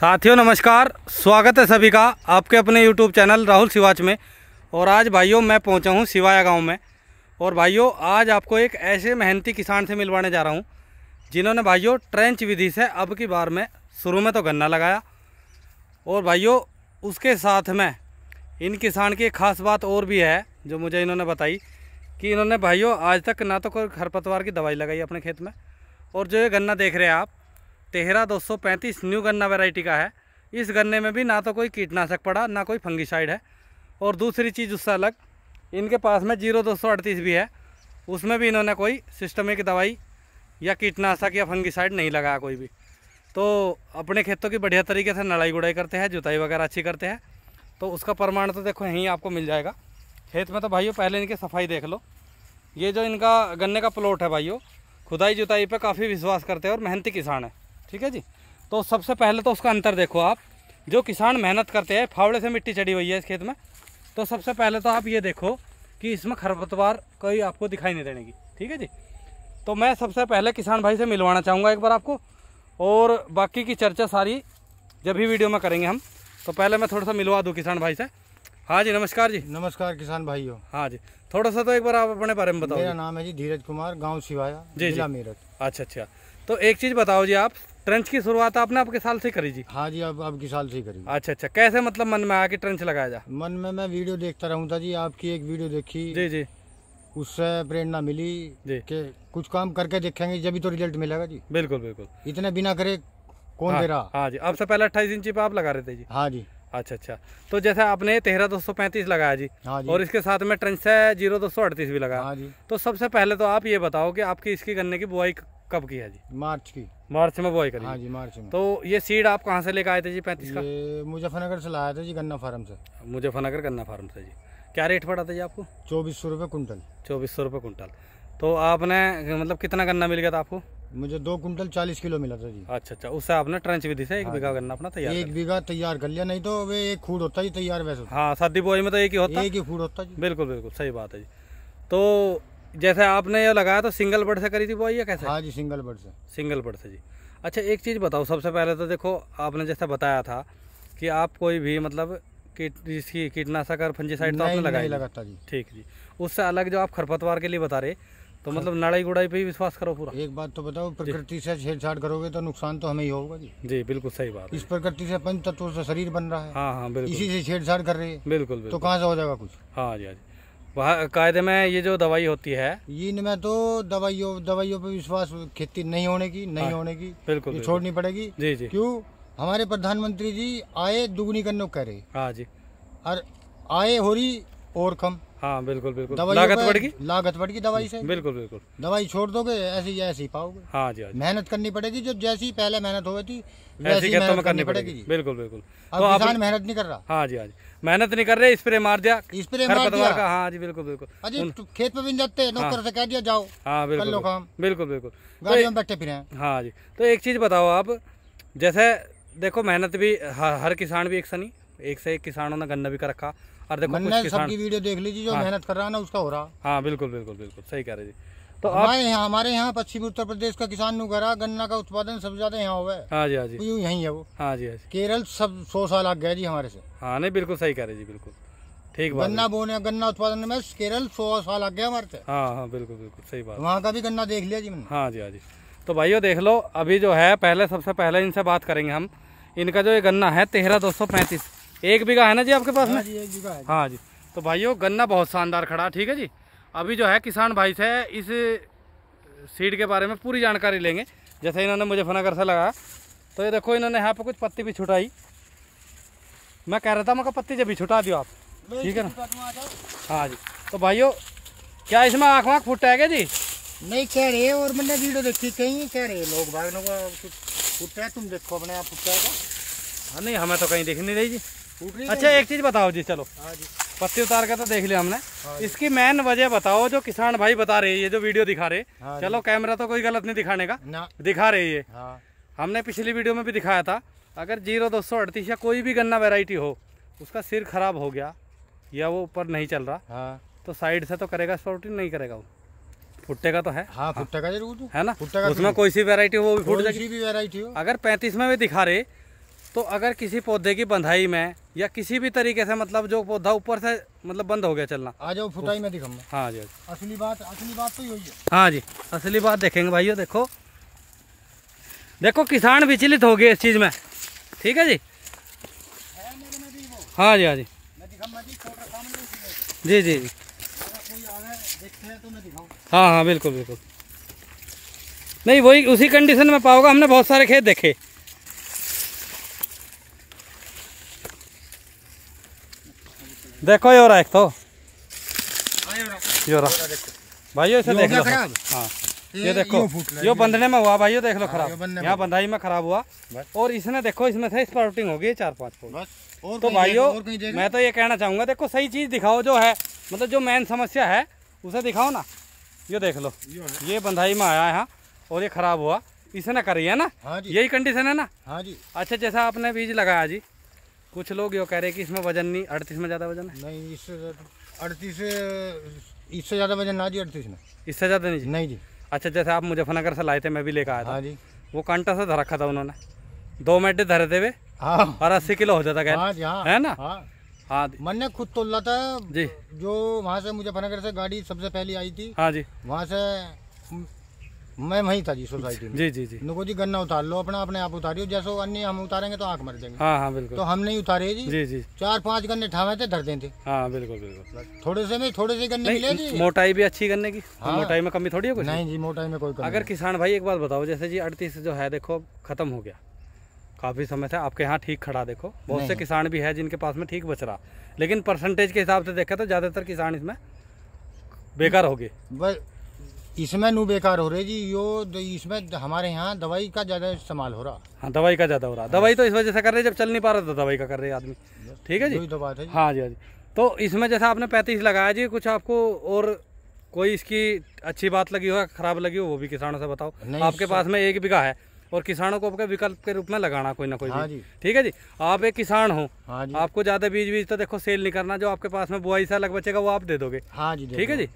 साथियों नमस्कार स्वागत है सभी का आपके अपने यूट्यूब चैनल राहुल सिवाच में और आज भाइयों मैं पहुंचा हूं सिवाया गांव में और भाइयों आज आपको एक ऐसे मेहनती किसान से मिलवाने जा रहा हूं जिन्होंने भाइयों ट्रेंच विधि से अब की बार में शुरू में तो गन्ना लगाया और भाइयों उसके साथ में इन किसान की खास बात और भी है जो मुझे इन्होंने बताई कि इन्होंने भाइयों आज तक ना तो कोई खरपतवार की दवाई लगाई अपने खेत में और जो ये गन्ना देख रहे हैं आप तेहरा दो सौ पैंतीस न्यू गन्ना वैरायटी का है इस गन्ने में भी ना तो कोई कीटनाशक पड़ा ना कोई फंगिसाइड है और दूसरी चीज़ उससे अलग इनके पास में जीरो दो सौ अड़तीस भी है उसमें भी इन्होंने कोई सिस्टमिक दवाई या कीटनाशक या फंगिसाइड नहीं लगाया कोई भी तो अपने खेतों की बढ़िया तरीके से लड़ाई गुड़ाई करते हैं जुताई वगैरह अच्छी करते हैं तो उसका प्रमाण तो देखो यहीं आपको मिल जाएगा खेत में तो भाइयों पहले इनकी सफाई देख लो ये जो इनका गन्ने का प्लॉट है भाइयों खुदाई जुताई पे काफ़ी विश्वास करते हैं और मेहनती किसान है ठीक है जी तो सबसे पहले तो उसका अंतर देखो आप जो किसान मेहनत करते हैं फावड़े से मिट्टी चढ़ी हुई है इस खेत में तो सबसे पहले तो आप ये देखो कि इसमें खरपतवार कोई आपको दिखाई नहीं देने की ठीक है जी तो मैं सबसे पहले किसान भाई से मिलवाना चाहूँगा एक बार आपको और बाकी की चर्चा सारी जब भी वीडियो में करेंगे हम तो पहले मैं थोड़ा सा मिलवा दूँ किसान भाई से हाँ जी नमस्कार जी नमस्कार किसान भाई हो हाँ जी थोड़ा सा तो एक बार आप अपने बारे में बताओ मेरा नाम है जी धीरज कुमार गांव सिवाया जी जिला मेरठ अच्छा अच्छा तो एक चीज़ बताओ जी आप ट्रंच की शुरुआत आपने आपके साल से करी जी हाँ जी आप आपके साल से करी अच्छा अच्छा कैसे मतलब मन में आके ट्रंच लगाया जा मन में मैं वीडियो देखता रहूँ था जी आपकी एक वीडियो देखी जी जी उससे प्रेरणा मिली के कुछ काम करके देखेंगे जब तो रिजल्ट मिलेगा जी बिल्कुल बिल्कुल इतने बिना करे कौन हाँ, दे रहा हाँ जी आपसे पहले अट्ठाईस इंची पे आप लगा रहे थे जी हाँ जी अच्छा अच्छा तो जैसे आपने तेरह दो सौ पैंतीस लगाया जी।, हाँ जी और इसके साथ में ट्रेंच से जीरो दो सौ अड़तीस भी लगाया हाँ जी तो सबसे पहले तो आप ये बताओ कि आपकी इसकी गन्ने की बुआई कब की है जी मार्च की मार्च में बुआई करी हाँ जी मार्च में तो ये सीड आप कहाँ से लेकर आए थे जी पैंतीस का मुजफ्फरनगर से लाया था जी गन्ना फार्म से मुजफ्फरनगर गन्ना फार्म से जी क्या रेट पड़ा था जी आपको चौबीस सौ रुपये कुंटल चौबीस सौ रुपये कुंटल तो आपने मतलब कितना गन्ना मिल गया था आपको मुझे दो कुंटल चालीस किलो मिला था जी अच्छा अच्छा उससे आपने ट्रंच विधि से एक हाँ। बीघा गन्ना अपना तैयार एक बीघा तैयार कर लिया नहीं तो वे एक फूड होता ही तैयार वैसे हाँ शादी बोई में तो एक ही होता एक ही फूड होता जी बिल्कुल बिल्कुल सही बात है जी तो जैसे आपने ये लगाया तो सिंगल बर्ड से करी थी बुआई या कैसे हाँ जी सिंगल बर्ड से सिंगल बर्ड से जी अच्छा एक चीज़ बताओ सबसे पहले तो देखो आपने जैसे बताया था कि आप कोई भी मतलब कीट जिसकी कीटनाशक और फंजीसाइड तो आपने लगाया लगाता जी ठीक जी उससे अलग जो आप खरपतवार के लिए बता रहे तो हाँ। मतलब लड़ाई गुड़ाई पे ही विश्वास करो पूरा एक बात तो बताओ प्रकृति से छेड़छाड़ करोगे तो नुकसान तो हमें ही होगा जी जी बिल्कुल सही बात इस प्रकृति से पंच तत्वों से शरीर बन रहा है हाँ हाँ बिल्कुल इसी से छेड़छाड़ कर रही है बिल्कुल, तो बिल्कुल तो कहाँ से हो जाएगा कुछ हाँ जी हाँ जी कायदे में ये जो दवाई होती है इनमें तो दवाइयों दवाइयों पर विश्वास खेती नहीं होने की नहीं हाँ, होने की बिल्कुल छोड़नी पड़ेगी जी जी क्यों हमारे प्रधानमंत्री जी आए दुगनी करने को कह रहे हाँ जी और आए हो रही और कम हाँ बिल्कुल बिल्कुल लागत बढ़ेगी लागत बढ़ेगी दवाई से बिल्कुल बिल्कुल दवाई छोड़ दोगे ऐसी ऐसी पाओगे हाँ, हाँ जी मेहनत करनी पड़ेगी जो जैसी पहले मेहनत हो थी वैसी तो मेहनत करनी पड़ेगी बिल्कुल बिल्कुल अब तो किसान मेहनत नहीं कर रहा हाँ जी हाँ मेहनत नहीं कर रहे स्प्रे मार दिया स्प्रे मार दिया का हाँ जी बिल्कुल बिल्कुल अजी खेत पे भी जाते हाँ। नौकर से कह दिया जाओ हाँ बिल्कुल काम बिल्कुल बिल्कुल तो गाड़ी में बैठे फिरे हाँ जी तो एक चीज बताओ आप जैसे देखो मेहनत भी हर किसान भी एक सनी एक से एक किसानों ने गन्ना भी कर रखा और देखो कुछ किसान सबकी वीडियो देख लीजिए जो हाँ। मेहनत कर रहा है ना उसका हो रहा हाँ बिल्कुल बिल्कुल बिल्कुल सही कह रहे जी तो हमारे यहाँ हमारे यहाँ पश्चिमी उत्तर प्रदेश का किसान नु करा गन्ना का उत्पादन सबसे ज्यादा यहाँ हुआ है हाँ जी हाँ जी यही है वो हाँ जी हाँ जी केरल सब सौ साल आग गया जी हमारे से हाँ नहीं बिल्कुल सही कह रहे जी बिल्कुल ठीक बात गन्ना बोने गन्ना उत्पादन में केरल सौ साल आग गया हमारे से हाँ हाँ बिल्कुल बिल्कुल सही बात तो वहाँ का भी गन्ना देख लिया जी मैंने हाँ जी हाँ जी तो भाइयों देख लो अभी जो है पहले सबसे पहले इनसे बात करेंगे हम इनका जो ये गन्ना है तेरह दो सौ पैंतीस एक बीघा है ना जी आपके पास में हाँ जी एक बीघा है हाँ जी तो भाइयों गन्ना बहुत शानदार खड़ा ठीक है जी अभी जो है किसान भाई से इस सीड के बारे में पूरी जानकारी लेंगे जैसे इन्होंने मुझे फनाकर से लगाया तो ये देखो इन्होंने यहाँ पर कुछ पत्ती भी छुटाई मैं कह रहा था मैं पत्ती जब भी छुटा दियो आप ठीक है ना हाँ जी तो भाइयों क्या इसमें आँख वाँख फुट है क्या जी नहीं कह रहे और मैंने वीडियो देखी कहीं कह रहे लोग भागने का फुट है तुम देखो अपने आप फुट है हाँ नहीं हमें तो कहीं देख नहीं रही जी अच्छा एक चीज बताओ जी चलो हाँ जी। पत्ती उतार कर तो देख लिया हमने हाँ इसकी मेन वजह बताओ जो किसान भाई बता रहे ये जो वीडियो दिखा रहे हाँ चलो कैमरा तो कोई गलत नहीं दिखाने का दिखा रहे ये हमने पिछली वीडियो में भी दिखाया था अगर जीरो दो सौ अड़तीस या कोई भी गन्ना वेराइटी हो उसका सिर खराब हो गया या वो ऊपर नहीं चल रहा हाँ। तो साइड से तो करेगा स्पोर्टिंग नहीं करेगा वो फुटेगा तो है हाँ, का जरूर है ना उसमें कोई सी वेरायटी हो वो भी फुट जाएगी अगर पैंतीस में भी दिखा रहे तो अगर किसी पौधे की बंधाई में या किसी भी तरीके से मतलब जो पौधा ऊपर से मतलब बंद हो गया चलना आ जाओ फुटाई में दिखाऊंगा हाँ, हाँ जी असली बात असली बात तो यही है हाँ जी असली बात देखेंगे भाइयों देखो देखो किसान विचलित हो गए इस चीज़ में ठीक है जी हाँ जी हाँ जी जी जी जी हाँ हाँ बिल्कुल बिल्कुल नहीं वही उसी कंडीशन में पाओगे हमने बहुत सारे खेत देखे देखो यो रहा एक तो यो रहा भाई इसे देख लो हाँ ये देखो यो बंधने में हुआ ये देख लो खराब यहाँ बंधाई में खराब हुआ और इसने देखो इसमें से इस हो होगी चार पाँच फुट तो भाइयों मैं तो ये कहना चाहूंगा देखो सही चीज दिखाओ जो है मतलब जो मेन समस्या है उसे दिखाओ ना ये देख लो ये बंधाई में आया यहाँ और ये खराब हुआ इसने करी है ना हाँ जी यही कंडीशन है ना हाँ जी अच्छा जैसा आपने बीज लगाया जी कुछ लोग यो कह रहे कि इसमें वजन नहीं अड़तीस में ज़्यादा वजन है नहीं इससे अड़तीस इससे ज़्यादा वजन ना जी अड़तीस में इससे ज़्यादा नहीं जी नहीं जी अच्छा जैसे आप मुजफ्फरनगर से लाए थे मैं भी लेकर आया था हाँ जी वो कांटा सा धर रखा था उन्होंने दो मिनट धरे थे वे हाँ और अस्सी किलो हो जाता हाँ, हाँ है ना हाँ, हाँ मन ने खुद तोला था जी जो वहाँ से मुजफ्फरनगर से गाड़ी सबसे पहली आई थी हाँ जी वहाँ से मैं वहीं था जी सोसाइटी में जी जी जी नुको जी गन्ना उतार लो अपना अपने आप उतारियो जैसे अन्य हम उतारेंगे तो आंख मर जाएंगे हाँ हाँ बिल्कुल तो हम नहीं उतारे जी जी जी चार पांच गन्ने ठावे थे धर देते हाँ बिल्कुल बिल्कुल थोड़े से में थोड़े से गन्ने मिले जी मोटाई भी अच्छी गन्ने की तो हाँ, मोटाई में कमी थोड़ी है कुछ नहीं जी मोटाई में कोई अगर किसान भाई एक बात बताओ जैसे जी अड़तीस जो है देखो खत्म हो गया काफ़ी समय से आपके यहाँ ठीक खड़ा देखो बहुत से किसान भी है जिनके पास में ठीक बच रहा लेकिन परसेंटेज के हिसाब से देखा तो ज़्यादातर किसान इसमें बेकार हो गए इसमें नू बेकार हो रहे जी यो इसमें हमारे यहाँ दवाई का ज़्यादा इस्तेमाल हो रहा हाँ दवाई का ज़्यादा हो रहा दवाई तो इस वजह से कर रहे जब चल नहीं पा रहा था दवाई का कर रहे आदमी ठीक है जी तो बात है हाँ जी हाँ जी तो इसमें जैसा आपने पैंतीस लगाया जी कुछ आपको और कोई इसकी अच्छी बात लगी हो खराब लगी हो वो भी किसानों से बताओ आपके पास में एक बीघा है और किसानों को आपके विकल्प के रूप में लगाना कोई ना कोई हाँ ठीक है जी आप एक किसान हो हाँ आपको ज्यादा बीज बीज तो देखो सेल नहीं करना जो आपके पास में बुआई सा लग बचेगा वो आप दे दोगे हाँ जी ठीक है जी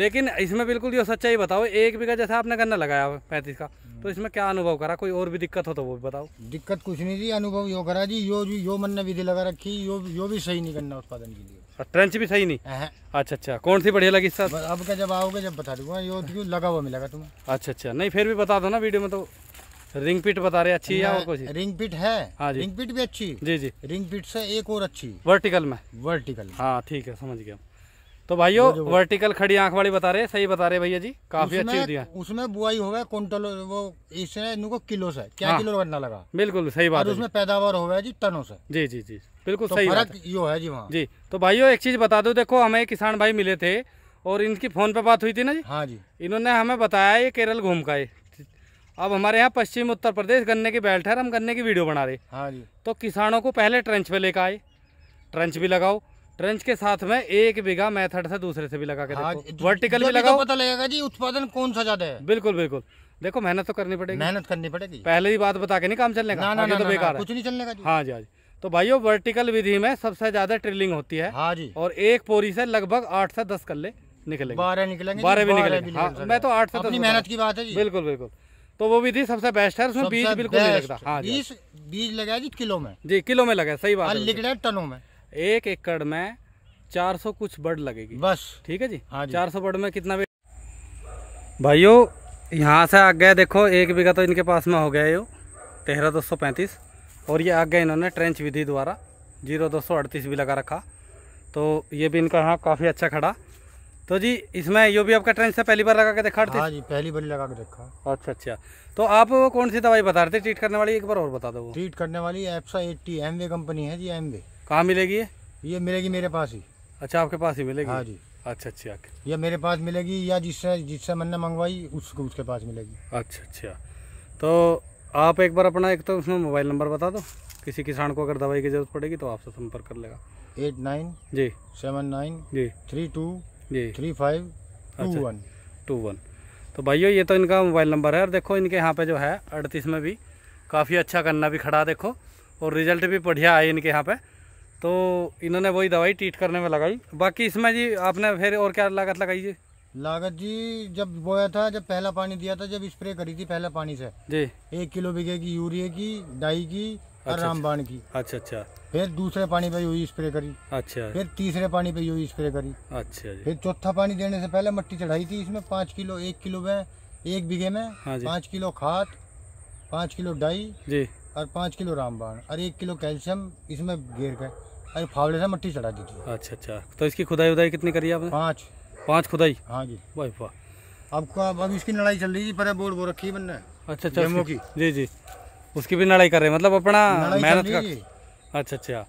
लेकिन इसमें बिल्कुल जो सच्चाई बताओ एक बीघा जैसा आपने गन्ना लगाया पैंतीस का तो इसमें क्या अनुभव करा कोई और भी दिक्कत हो तो वो भी बताओ दिक्कत कुछ नहीं थी अनुभव यो करा जी यो यो मन ने विधि लगा रखी यो यो भी सही नहीं गन्ना उत्पादन के लिए ट्रेंच भी सही नहीं हाँ, हाँ। अच्छा अच्छा कौन सी बढ़िया लगी सर अब का जब आओगे जब बता दूंगा यो तो लगा हुआ मिलेगा तुम्हें अच्छा अच्छा नहीं फिर भी बता दो ना वीडियो में तो रिंग पिट बता रहे अच्छी है और कुछ रिंग पिट है हाँ जी रिंग पिट भी अच्छी जी जी रिंग पिट से एक और अच्छी वर्टिकल में वर्टिकल हाँ ठीक है समझ गया तो भाइयों वर्टिकल खड़ी आंख वाली बता रहे सही बता रहे भैया जी काफी अच्छी है उसमें बुआई होगा कुंटल वो इसने इनको किलो से क्या हाँ, किलो बनना लगा बिल्कुल सही बात है उसमें पैदावार होगा जी टनों से जी जी जी बिल्कुल तो सही बात यो है जी वहाँ जी तो भाईयो एक चीज बता दो देखो हमें किसान भाई मिले थे और इनकी फोन पे बात हुई थी ना जी हाँ जी इन्होंने हमें बताया ये केरल घूम का है अब हमारे यहाँ पश्चिम उत्तर प्रदेश गन्ने की बेल्ट है हम गन्ने की वीडियो बना रहे हाँ जी तो किसानों को पहले ट्रंच पे लेकर आए ट्रंच भी लगाओ रंच के साथ में एक बीघा मेथड से दूसरे से भी लगा के हाँ, देखो वर्टिकल भी लगाओ पता लगेगा जी उत्पादन कौन सा ज्यादा है बिल्कुल बिल्कुल देखो मेहनत तो करनी पड़ेगी मेहनत करनी पड़ेगी पहले ही बात बता के नहीं काम चलने का ना, तो बेकार कुछ नहीं चलने का हाँ जी हाँ जी तो भाइयों वर्टिकल विधि में सबसे ज्यादा ट्रिलिंग होती है हाँ जी और एक पोरी से लगभग आठ से दस कल्ले निकले बारह निकलेंगे बारह भी निकले हाँ, मैं तो आठ से दस मेहनत की बात है बिल्कुल बिल्कुल तो वो विधि सबसे बेस्ट है उसमें बीज बिल्कुल नहीं लगता हाँ बीज हाँ बीज लगा जी किलो में जी किलो में लगा सही बात निकले टनों में एक एकड़ में 400 कुछ बर्ड लगेगी बस ठीक है जी हाँ चार सौ बर्ड में कितना भी भाइयों यहाँ से आ गया देखो एक बीघा तो इनके पास में हो गया ये तेरह दो सौ पैंतीस और ये आ गया इन्होंने ट्रेंच विधि द्वारा जीरो दो सौ अड़तीस भी लगा रखा तो ये भी इनका यहाँ काफ़ी अच्छा खड़ा तो जी इसमें यो भी आपका ट्रेंच से पहली बार लगा के देखा हाँ जी पहली बार लगा के देखा अच्छा अच्छा तो आप कौन सी दवाई बता रहे थे ट्रीट करने वाली एक बार और बता दो ट्रीट करने वाली एफ्सा एट्टी एमवे कंपनी है जी एमवे कहाँ मिलेगी ये ये मिलेगी मेरे पास ही अच्छा आपके पास ही मिलेगी हाँ जी अच्छा अच्छा ये मेरे पास मिलेगी या जिससे जिससे मैंने मंगवाई उसको उसके पास मिलेगी अच्छा अच्छा तो आप एक बार अपना एक तो उसमें मोबाइल नंबर बता दो किसी किसान को अगर दवाई की जरूरत पड़ेगी तो आपसे संपर्क कर लेगा एट नाइन जी सेवन नाइन जी थ्री टू जी थ्री फाइव टू अच्छा। वन टू वन तो भाइयों ये तो इनका मोबाइल नंबर है और देखो इनके यहाँ पे जो है अड़तीस में भी काफ़ी अच्छा गन्ना भी खड़ा देखो और रिजल्ट भी बढ़िया आए इनके यहाँ पे तो इन्होंने वही दवाई ट्रीट करने में लगाई बाकी इसमें जी आपने फिर और क्या लागत लगाई जी लागत जी जब बोया था जब पहला पानी दिया था जब स्प्रे करी थी पहला पानी से जी एक किलो बीघे की यूरिया की डाई की और अच्छा, रामबाण अच्छा। की अच्छा अच्छा फिर दूसरे पानी पे यूही स्प्रे करी अच्छा फिर तीसरे पानी पे यूही स्प्रे करी अच्छा फिर चौथा पानी देने से पहले मट्टी चढ़ाई थी इसमें पाँच किलो एक किलो में एक बीघे में हाँ पाँच किलो खाद पाँच किलो डाई जी और पाँच किलो रामबाण और एक किलो कैल्शियम इसमें घेर गए अरे फावड़े से मट्टी चढ़ा दी थी अच्छा अच्छा तो इसकी खुदाई उदाई कितनी करी आपने पाँच पाँच खुदाई हाँ जी वाह वाह आपका अब इसकी लड़ाई चल रही थी पर बोर्ड वो रखी बनने अच्छा अच्छा की जी जी उसकी भी लड़ाई कर रहे हैं मतलब अपना मेहनत का अच्छा अच्छा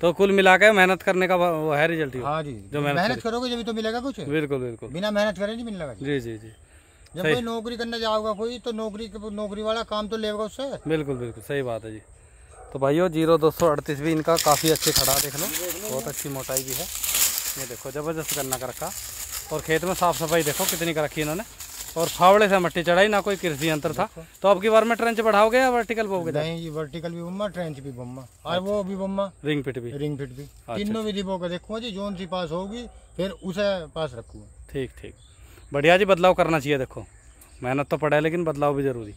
तो कुल मिला के मेहनत करने का वो है रिजल्ट हाँ जी जो मेहनत, मेहनत करोगे जब तो मिलेगा कुछ बिल्कुल बिल्कुल बिना मेहनत करे नहीं मिलेगा जी जी जी जब कोई नौकरी करने जाओगे कोई तो नौकरी नौकरी वाला काम तो लेगा उससे बिल्कुल बिल्कुल सही बात है जी तो भाइयों जीरो दो सौ अड़तीस भी इनका काफ़ी अच्छे खड़ा देख लो बहुत अच्छी मोटाई भी है ये देखो ज़बरदस्त गन्ना का रखा और खेत में साफ़ सफाई देखो कितनी का रखी इन्होंने और फावड़े से मट्टी चढ़ाई ना कोई कृषि यंत्र था तो अब की बार में ट्रेंच बढ़ाओगे या वर्टिकल बोगे नहीं जी वर्टिकल भी बम्मा ट्रेंच भी बम्मा और वो भी बम्मा रिंग फिट भी रिंग फिट भी अच्छा, तीनों अच्छा। विधि बोकर देखो जी जोन सी पास होगी फिर उसे पास रखूंगा ठीक ठीक बढ़िया जी बदलाव करना चाहिए देखो मेहनत तो पड़ा है लेकिन बदलाव भी जरूरी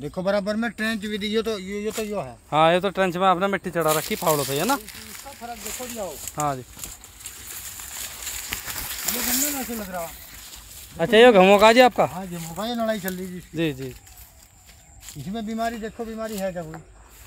देखो बराबर में ट्रेंच भी दी ये तो ये, ये तो यो है हाँ ये तो ट्रेंच में आपने मिट्टी चढ़ा रखी फावड़ो से है ना फर्क देखो हाँ जी ये गन्ने कैसे लग रहा अच्छा ये घमो का जी आपका हाँ घमो का लड़ाई चल रही जी जी जी इसमें बीमारी देखो बीमारी है क्या कोई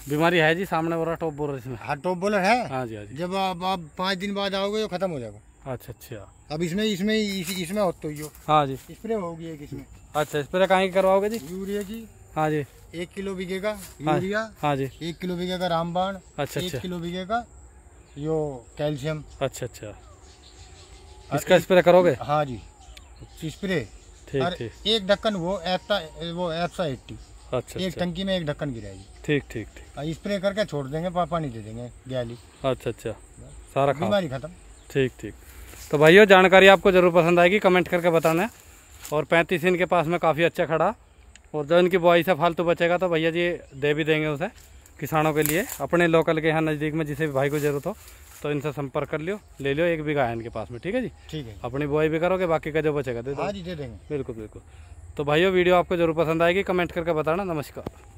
बीमारी है जी सामने वाला टॉप बोलर इसमें हाँ टॉप बोलर है हाँ जी हाँ जी जब आप आप पाँच दिन बाद आओगे तो खत्म हो जाएगा अच्छा अच्छा अब इसमें इसमें इसमें हो तो ही हो हाँ जी स्प्रे होगी एक इसमें अच्छा स्प्रे कहाँ की करवाओगे जी यूरिया की हाँ जी एक किलो बिकेगा हाँ यूरिया हाँ जी एक किलो बिकेगा रामबाण अच्छा एक अच्छा। किलो बिकेगा यो कैल्शियम अच्छा अच्छा इसका स्प्रे करोगे हाँ जी स्प्रे ठीक ठीक एक ढक्कन वो एप्सा वो एप्सा एट्टी अच्छा, अच्छा एक टंकी में एक ढक्कन गिराएगी ठीक ठीक ठीक स्प्रे करके छोड़ देंगे पानी दे देंगे गैली अच्छा अच्छा सारा बीमारी खत्म ठीक ठीक तो भाइयों जानकारी आपको ज़रूर पसंद आएगी कमेंट करके बताना और पैंतीस इनके पास में काफ़ी अच्छा खड़ा और जो इनकी बुआई से फालतू बचेगा तो भैया जी दे भी देंगे उसे किसानों के लिए अपने लोकल के यहाँ नज़दीक में जिसे भी भाई को जरूरत हो तो इनसे संपर्क कर लियो ले लियो एक बीघा है इनके पास में ठीक है जी ठीक है अपनी बुआई भी करोगे बाकी का जो बचेगा दे दो हाँ जी दे देंगे बिल्कुल बिल्कुल तो भाइयों वीडियो आपको जरूर पसंद आएगी कमेंट करके बताना नमस्कार